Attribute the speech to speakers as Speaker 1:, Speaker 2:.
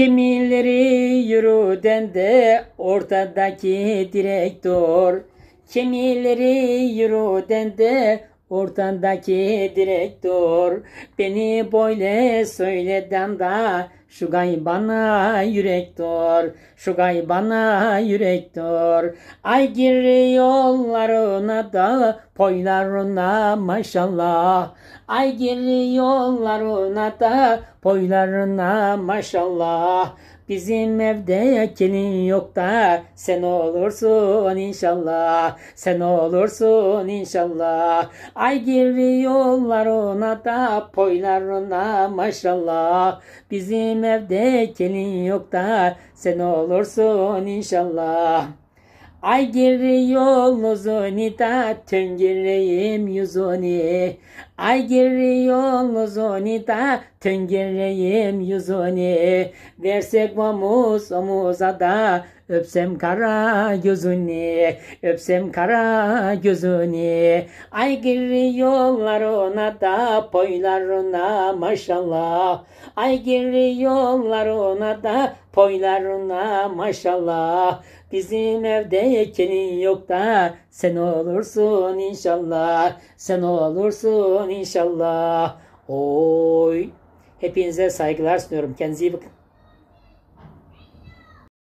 Speaker 1: Kimileri yürüden de ortadaki direktör. Kimileri yürüden de ortadaki direktör. Beni böyle söyleden da şu gaybana yürek dur, şu gaybana yürek dur. Ay yollarına da poylarına maşallah. Ay yollarına da poylarına maşallah. Bizim evde kelin yok da sen olursun inşallah. Sen olursun inşallah. Ay giriyorlar yollarına da poylarına maşallah. Bizim benim evde kelin yok da sen olursun inşallah. Ay geri yol nozoni ta töngereyim yüzoni. Ay geri yol nozoni ta töngereyim Versek omuz omuza da öpsem kara gözünü. Öpsem kara gözünü. Ay geri ona da boylarına maşallah. Ay geri ona da Boylarına maşallah Bizim evde kelin yok da Sen olursun inşallah Sen olursun inşallah Oy Hepinize saygılar sunuyorum. Kendinize iyi bakın.